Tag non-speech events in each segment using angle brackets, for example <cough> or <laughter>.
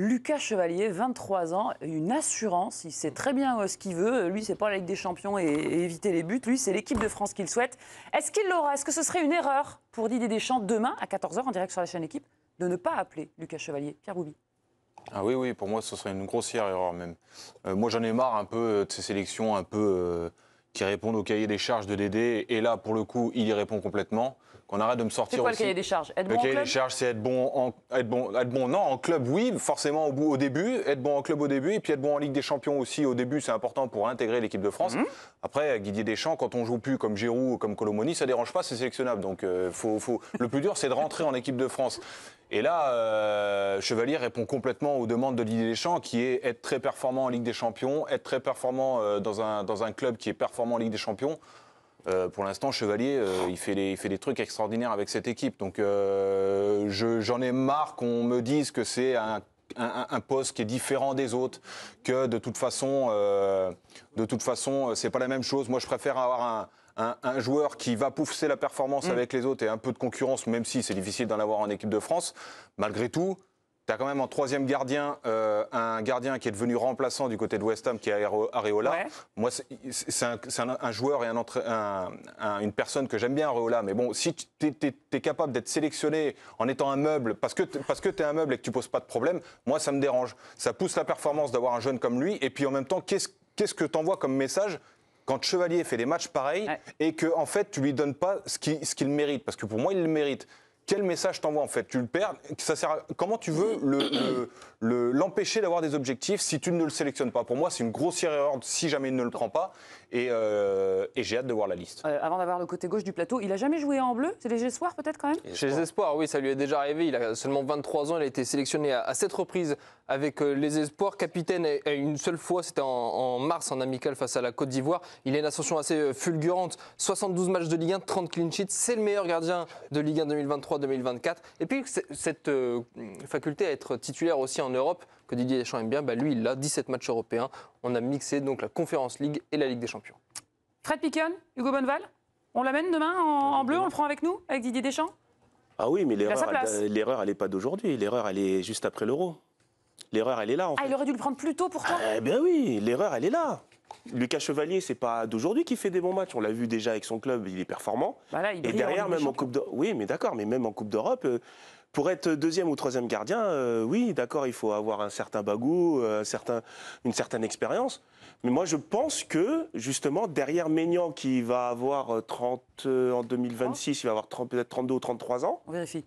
Lucas Chevalier, 23 ans, une assurance, il sait très bien euh, ce qu'il veut. Lui, c'est pas la Ligue des Champions et, éviter les buts. Lui, c'est l'équipe de France qu'il souhaite. Est-ce qu'il l'aura Est-ce que ce serait une erreur pour Didier Deschamps demain à 14h en direct sur la chaîne équipe de ne pas appeler Lucas Chevalier Pierre Boubi. Ah oui, oui, pour moi, ce serait une grossière erreur même. Euh, moi, j'en ai marre un peu euh, de ces sélections un peu qui répondent au cahier des charges de Dédé. Et là, pour le coup, il y répond complètement. Qu'on arrête de me sortir. C'est quoi le cahier des charges être Le cahier des charges, c'est être bon, en, être bon, Non, en club, oui, forcément au, bout, au début. Être bon en club au début, et puis être bon en Ligue des Champions aussi au début, c'est important pour intégrer l'équipe de France. Mhm. Après, Guidier Deschamps, quand on joue plus comme Giroud ou comme Colomoni, ça dérange pas, c'est sélectionnable. Donc, euh, faut, le plus dur, c'est de rentrer en équipe de France. Et là, euh, Chevalier répond complètement aux demandes de des champs qui est être très performant en Ligue des Champions, être très performant euh, dans, un, dans un club qui est performant en Ligue des Champions. Euh, pour l'instant, Chevalier, il, fait il, fait des trucs extraordinaires avec cette équipe. Donc, j'en ai marre qu'on me dise que c'est un, un, un, poste qui est différent des autres, que de toute façon, de toute façon, c'est pas la même chose. Moi, je préfère avoir un, un, joueur qui va pousser la performance mm. avec les autres et un peu de concurrence, même si c'est difficile d'en avoir en équipe de France, malgré tout, tu as quand même en troisième gardien euh, un gardien qui est devenu remplaçant du côté de West Ham, qui est Areola. Moi, c'est un, joueur et une personne que j'aime bien, Areola. Mais bon, si tu es, capable d'être sélectionné en étant un meuble, parce que parce tu es un meuble et que tu poses pas de problème, moi, ça me dérange. Ça pousse la performance d'avoir un jeune comme lui. Et puis en même temps, qu'est-ce qu'est-ce que comme message quand Chevalier fait des matchs pareils et que en fait tu lui donnes pas ce qu'il mérite parce que pour moi il le mérite quel message t'envoie en fait Tu le perds, ça sert comment tu veux l'empêcher le, le, d'avoir des objectifs si tu ne le sélectionnes pas Pour moi, c'est une grossière erreur si jamais il ne le prend pas. Et, euh, j'ai hâte de voir la liste. Euh, avant d'avoir le côté gauche du plateau, il a jamais joué en bleu C'est les espoirs peut-être quand même Chez les espoirs, oui, ça lui est déjà arrivé. Il a seulement 23 ans, il a été sélectionné à, cette 7 reprises avec euh, les espoirs. Capitaine, une seule fois, c'était en, mars en amical face à la Côte d'Ivoire. Il a une ascension assez fulgurante. 72 matchs de Ligue 1, 30 clean sheets. C'est le meilleur gardien de Ligue 1 2023 2024 Et puis cette euh, faculté à être titulaire aussi en Europe, que Didier Deschamps aime bien, bah lui il a 17 matchs européens. On a mixé donc la Conférence Ligue et la Ligue des Champions. Fred Piquion, Hugo Bonneval, on l'amène demain en, bleu, on le prend avec nous, avec Didier Deschamps Ah oui, mais l'erreur, elle n'est pas d'aujourd'hui, l'erreur, elle est juste après l'euro. L'erreur, elle est là. En ah, il aurait dû le prendre plus tôt pourtant Eh bien oui, l'erreur, elle est là. Lucas Chevalier, c'est pas d'aujourd'hui qui fait des bons matchs. On l'a vu déjà avec son club, il est performant. Bah et hein, derrière, même en Coupe d'Europe. Oui, mais d'accord, mais même en Coupe d'Europe. Euh, pour être deuxième ou troisième gardien, euh, oui, d'accord, il faut avoir un certain bagou, euh, une certaine expérience. Mais moi, je pense que, justement, derrière Meignan qui va avoir 30, en 2026, il va avoir peut-être 32 ou 33 ans. On vérifie.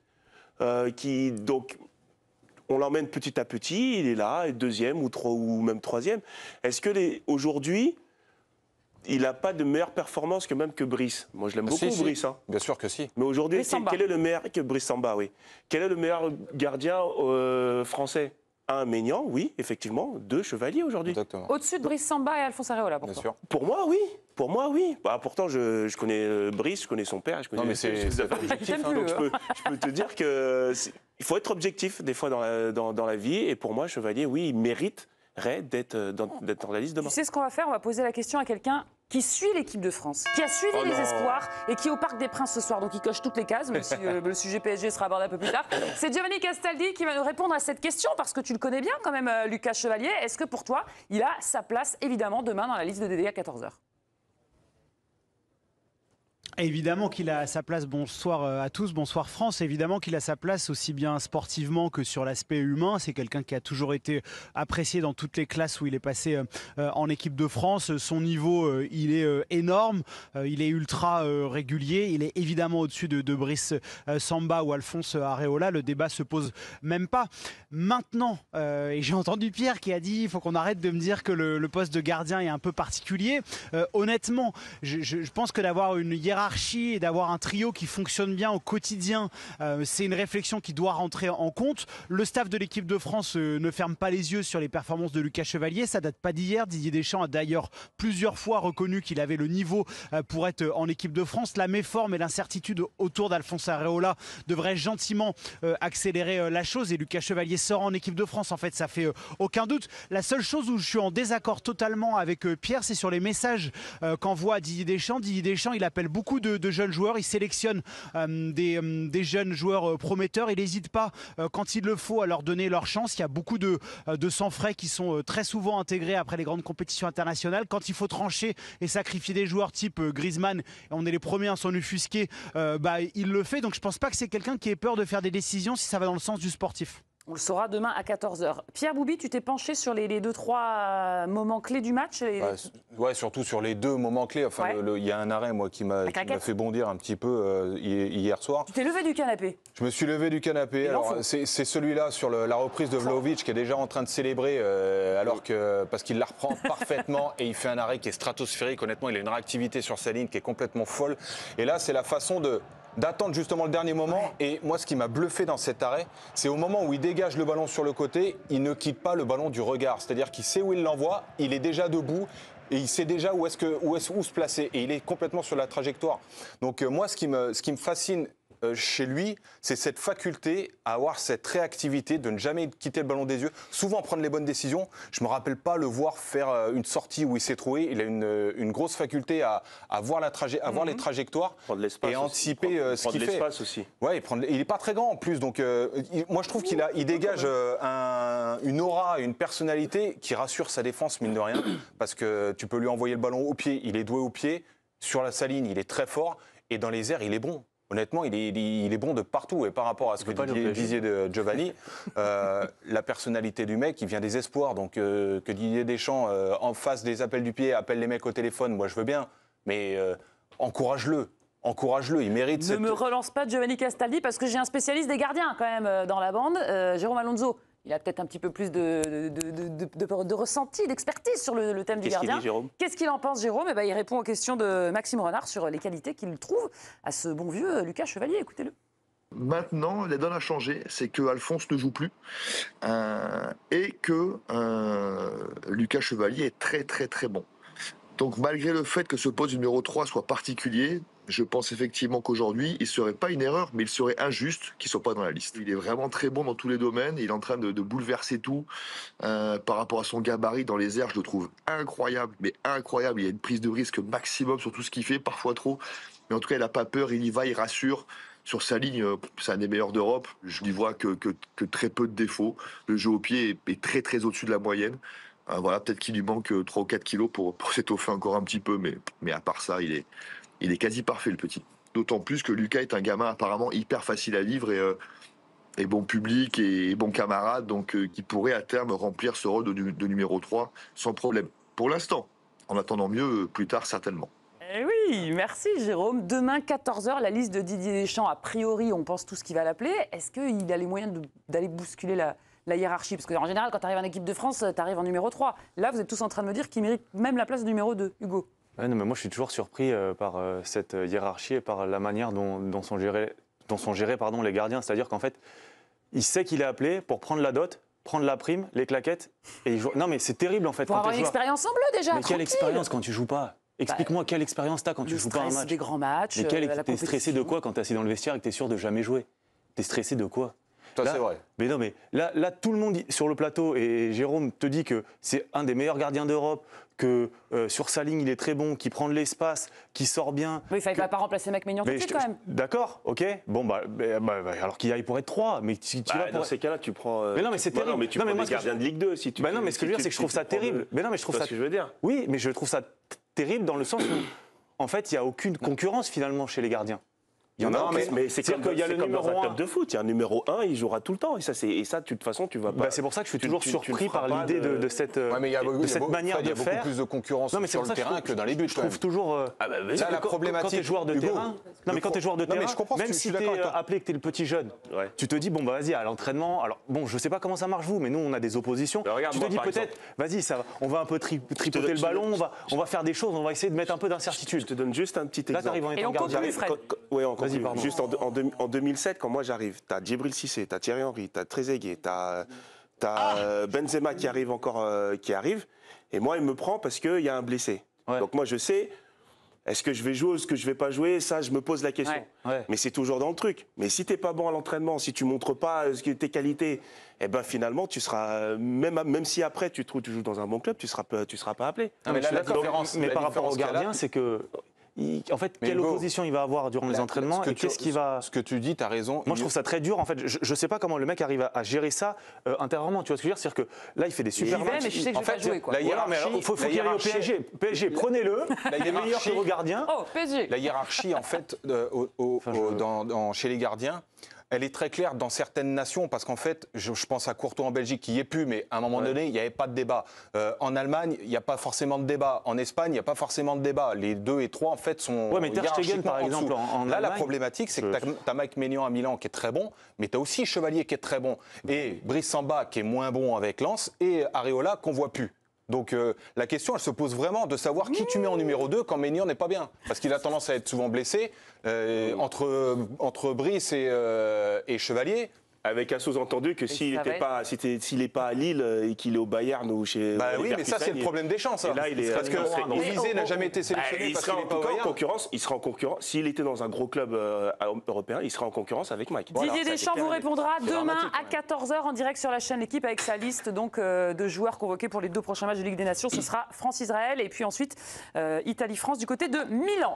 qui, donc, on l'emmène petit à petit, il est là, deuxième ou, trois, ou même troisième. Est-ce que aujourd'hui, il n'a pas de meilleure performance que même que Brice Moi, je l'aime beaucoup, Brice. Hein. Bien sûr que si. Mais aujourd'hui, quel, est le meilleur que Brice Samba, oui Quel est le meilleur gardien euh, français un Ménian, oui, effectivement, deux chevaliers aujourd'hui. Au-dessus de Brice Samba et Alphonse Areola, pour Pour moi, oui. Pour moi, oui. Bah, pourtant, je, connais euh, Brice, je connais son père, je connais. Non, mais c'est objectif. donc, hein, hein. je peux, te dire que il faut être objectif des fois dans dans, dans la vie. Et pour moi, chevalier, oui, il mérite euh, oh. d'être dans, la liste demain. Tu sais ce qu'on va faire On va poser la question à quelqu'un qui suit l'équipe de France, qui a suivi oh les espoirs et qui est au Parc des Princes ce soir. Donc il coche toutes les cases, même si euh, <laughs> le sujet PSG sera abordé un peu plus tard. C'est Giovanni Castaldi qui va nous répondre à cette question parce que tu le connais bien quand même, euh, Lucas Chevalier. Est-ce que pour toi, il a sa place évidemment demain dans la liste de DD à 14h Évidemment qu'il a sa place, bonsoir euh, à tous, bonsoir France, évidemment qu'il a sa place aussi bien sportivement que sur l'aspect humain, c'est quelqu'un qui a toujours été apprécié dans toutes les classes où il est passé euh, euh, en équipe de France, son niveau il est énorme, il est ultra régulier, il est évidemment au-dessus de, Brice Samba ou Alphonse Areola, le débat se pose même pas. Maintenant, et j'ai entendu Pierre qui a dit, il faut qu'on arrête de me dire que le, poste de gardien est un peu particulier, honnêtement, je pense que d'avoir une hiérarchie et d'avoir un trio qui fonctionne bien au quotidien, euh, c'est une réflexion qui doit rentrer en compte. Le staff de l'équipe de France euh, ne ferme pas les yeux sur les performances de Lucas Chevalier. Ça date pas d'hier. Didier Deschamps a d'ailleurs plusieurs fois reconnu qu'il avait le niveau euh, pour être en équipe de France. La méforme et l'incertitude autour d'Alphonse Areola devraient gentiment accélérer la chose. Et Lucas Chevalier sort en équipe de France. En fait, ça fait aucun doute. La seule chose où je suis en désaccord totalement avec Pierre, c'est sur les messages qu'envoie Didier Deschamps. Didier Deschamps, il appelle beaucoup de, jeunes joueurs. Il sélectionne euh, euh, des, jeunes joueurs euh, prometteurs. Il n'hésite pas, quand il le faut, à leur donner leur chance. Il y a beaucoup de, sans frais qui sont très souvent intégrés après les grandes compétitions internationales. Quand il faut trancher et sacrifier des joueurs type Griezmann, on est les premiers à s'en offusquer, bah, il le fait. Donc je ne pense pas que c'est quelqu'un qui ait peur de faire des décisions si ça va dans le sens du sportif. On le saura demain à 14h. Pierre Boubi, tu t'es penché sur les, les, deux, trois euh, moments clés du match Oui, Ouais, surtout sur les deux moments clés. Enfin, il y a un arrêt, moi, qui m'a fait bondir un petit peu euh, hier soir. Tu t'es levé du canapé Je me suis levé du canapé. c'est celui-là sur la reprise de Vlaovic qui est déjà en train de célébrer, euh, alors que, parce qu'il la reprend <laughs> parfaitement et il fait un arrêt qui est stratosphérique. Honnêtement, il a une réactivité sur sa ligne qui est complètement folle. Et là, c'est la façon de d'attendre justement le dernier moment. Et moi, ce qui m'a bluffé dans cet arrêt, c'est au moment où il dégage le ballon sur le côté, il ne quitte pas le ballon du regard. C'est-à-dire qu'il sait où il l'envoie, il est déjà debout, et il sait déjà où est-ce que où, est où se placer et il est complètement sur la trajectoire. Donc euh, moi ce qui me ce qui me fascine euh, chez lui, c'est cette faculté à avoir cette réactivité de ne jamais quitter le ballon des yeux, souvent prendre les bonnes décisions. Je ne me rappelle pas le voir faire euh, une sortie où il s'est trouvé. Il a euh, une, grosse faculté à, voir, la trajectoire les mhm. trajectoires et anticiper ce qu'il fait. l'espace aussi. Ouais, il n'est pas très grand en plus, donc moi je trouve qu'il dégage une aura, une personnalité qui rassure sa défense mine de rien, <coughs> parce que tu peux lui envoyer le ballon au pied, il est doué au pied. Sur la saline, il est très fort et dans les airs, il est bon honnêtement, il est, bon de partout. Et par rapport à ce que dit disiez de Giovanni, euh, <laughs> la personnalité du mec, il vient des espoirs. Donc euh, que Didier Deschamps, euh, en face des appels du pied, appelle les mecs au téléphone, moi je veux bien, mais encourage-le. Encourage-le, il mérite. Ne me relance pas Giovanni Castaldi parce que j'ai un spécialiste des gardiens quand même dans la bande, Jérôme Alonso il a peut-être un petit peu plus de, de, ressenti, d'expertise sur le, thème du gardien. Qu'est-ce qu'il en pense, Jérôme eh ben, Il répond aux questions de Maxime Renard sur les qualités qu'il trouve à ce bon vieux euh, Lucas Chevalier. Écoutez-le. Maintenant, la donne a changé, c'est que Alphonse ne joue plus euh, et que euh, Lucas Chevalier est très très très bon. Donc malgré le fait que ce poste numéro 3 soit particulier, je pense effectivement qu'aujourd'hui, il ne serait pas une erreur, mais il serait injuste qu'il ne soit pas dans la liste. Il est vraiment très bon dans tous les domaines. Il est en train de, bouleverser tout euh, par rapport à son gabarit dans les airs. Je le trouve incroyable, mais incroyable. Il y a une prise de risque maximum sur tout ce qu'il fait, parfois trop. Mais en tout cas, il n'a pas peur. Il y va, il rassure sur sa ligne, c'est un des meilleurs d'Europe. Je n'y vois que, très peu de défauts. Le jeu au pied est, très très au-dessus de la moyenne. Euh, voilà, peut-être qu'il lui manque 3 euh, ou 4 kilos pour, s'étoffer encore un petit peu, mais, mais à part ça, il est, il est quasi parfait le petit. D'autant plus que Lucas est un gamin apparemment hyper facile à vivre et, euh, bon public et, bon camarade, donc euh, qui pourrait à terme remplir ce rôle de, numéro 3 sans problème. Pour l'instant, en attendant mieux, euh, plus tard certainement. Eh oui, merci Jérôme. Demain, 14h, la liste de Didier Deschamps, a priori, on pense tout ce qu'il va l'appeler. Est-ce qu'il a les moyens d'aller bousculer la, hiérarchie Parce qu'en général, quand tu arrives en équipe de France, tu arrives en numéro 3. Là, vous êtes tous en train de me dire qu'il mérite même la place numéro 2, Hugo mais moi, je suis toujours surpris euh, par euh, cette euh, hiérarchie et par la manière dont, sont gérés, dont sont gérés pardon, les gardiens. C'est-à-dire qu'en fait, il sait qu'il est appelé pour prendre la dot, prendre la prime, les claquettes. Et il Non, mais c'est terrible en fait. Pour avoir une expérience en bleu déjà. Mais quelle expérience quand tu joues pas Explique-moi quelle expérience t'as quand tu joues pas un match. des grands matchs. Mais stressé de quoi quand tu es assis dans le vestiaire et que es sûr de jamais jouer es stressé de quoi ça, c'est vrai. Mais non, mais là, là, tout le monde sur le plateau, et Jérôme te dit que c'est un des meilleurs gardiens d'Europe, que euh, sur sa ligne, il est très bon, qu'il prend de l'espace, qu'il sort bien. Oui, il fallait va pas remplacer Mac tout de suite, quand même. D'accord, ok. Bon, bah, bah, bah alors qu'il pourrait être trois. Mais tu, bah, dans ces cas-là, tu prends. Euh, mais non, mais c'est terrible. Non, mais tu prends mais moi, gardien de Ligue 2 si tu. non, mais ce que je veux dire, c'est que je trouve ça terrible. Mais non, mais je trouve ça. ce que je veux dire. Oui, mais je trouve ça terrible dans le sens où, en fait, il n'y a aucune concurrence finalement chez les gardiens. Il y en a un, mais, c'est comme, il y a le numéro un de foot. Il y a un numéro 1, il jouera tout le temps. Et ça, et ça de toute façon, tu vas bah, pas. c'est pour ça que je suis toujours surpris par l'idée de, cette, manière de faire. Il y a beaucoup plus de concurrence sur le terrain que dans les buts. Je trouve toujours. Euh, ah, bah, la problématique. Quand joueur de terrain. Non, mais quand t'es joueur de terrain, même si t'es appelé que es le petit jeune, tu te dis, bon, bah vas-y, à l'entraînement. Alors, bon, je sais pas comment ça marche vous, mais nous, on a des oppositions. Tu te dis peut-être, vas-y, on va un peu tripoter le ballon, on va faire des choses, on va essayer de mettre un peu d'incertitude. Je te donne juste un petit exemple. Oui, Juste en, 2007, quand moi j'arrive, t'as Djibril Sissé, t'as Thierry Henry, t'as Trezeguet, t'as as ah euh, Benzema qui arrive encore, euh, qui arrive. Et moi, il me prend parce qu'il y a un blessé. Donc moi, je sais, est-ce que je vais jouer ou est-ce que je vais pas jouer Ça, je me pose la question. Mais c'est toujours dans le truc. Mais si t'es pas bon à l'entraînement, si tu montres pas euh, tes qualités, eh ben finalement, tu seras même même si après tu, tu joues dans un bon club, tu seras tu seras pas appelé. mais la mais par rapport au gardien, c'est que en fait, quelle opposition il va avoir durant les entraînements et qu'est-ce qui va. Ce que tu dis, tu as raison. Moi, je trouve ça très dur. En fait, je ne sais pas comment le mec arrive à, gérer ça euh, intérieurement. Tu vois ce que je veux dire C'est-à-dire que là, il fait des super matchs. faut, faut qu'il au PSG. PSG, prenez-le. Il <laughs> est meilleur que vos gardiens. Oh, PSG. La hiérarchie, en fait, dans, chez les gardiens elle est très claire dans certaines nations, parce qu'en fait, je, pense à Courtois en Belgique qui y est pu, mais à un moment donné, il n'y avait pas de débat. Euh, en Allemagne, il n'y a pas forcément de débat. En Espagne, il n'y a pas forcément de débat. Les deux et trois, en fait, sont. Oui, mais par exemple, en, Là, la problématique, c'est que tu as, Mike à Milan qui est très bon, mais tu as aussi Chevalier qui est très bon. Et Brice Samba qui est moins bon avec Lens, et Areola qu'on voit plus. Donc euh, la question, elle se pose vraiment de savoir qui tu mets en mmh. numéro 2 quand Ménion n'est pas bien. Parce qu'il a tendance à être souvent blessé. Euh, entre, entre Brice et euh, Chevalier, avec un sous-entendu que s'il n'est pas, s'il pas à Lille et qu'il est au Bayern ou chez. Bah euh, oui, mais ça c'est le problème des chances. parce hein. que euh, n'a jamais été bah, sélectionné. en concurrence. Il sera en concurrence. S'il était dans un gros club euh, européen, il sera en concurrence avec Mike. Didier Deschamps vous répondra demain à 14 h en direct sur la chaîne L'équipe avec sa liste donc de joueurs convoqués pour les deux prochains matchs de Ligue des Nations. Ce sera France-Israël et puis ensuite Italie-France du côté de Milan.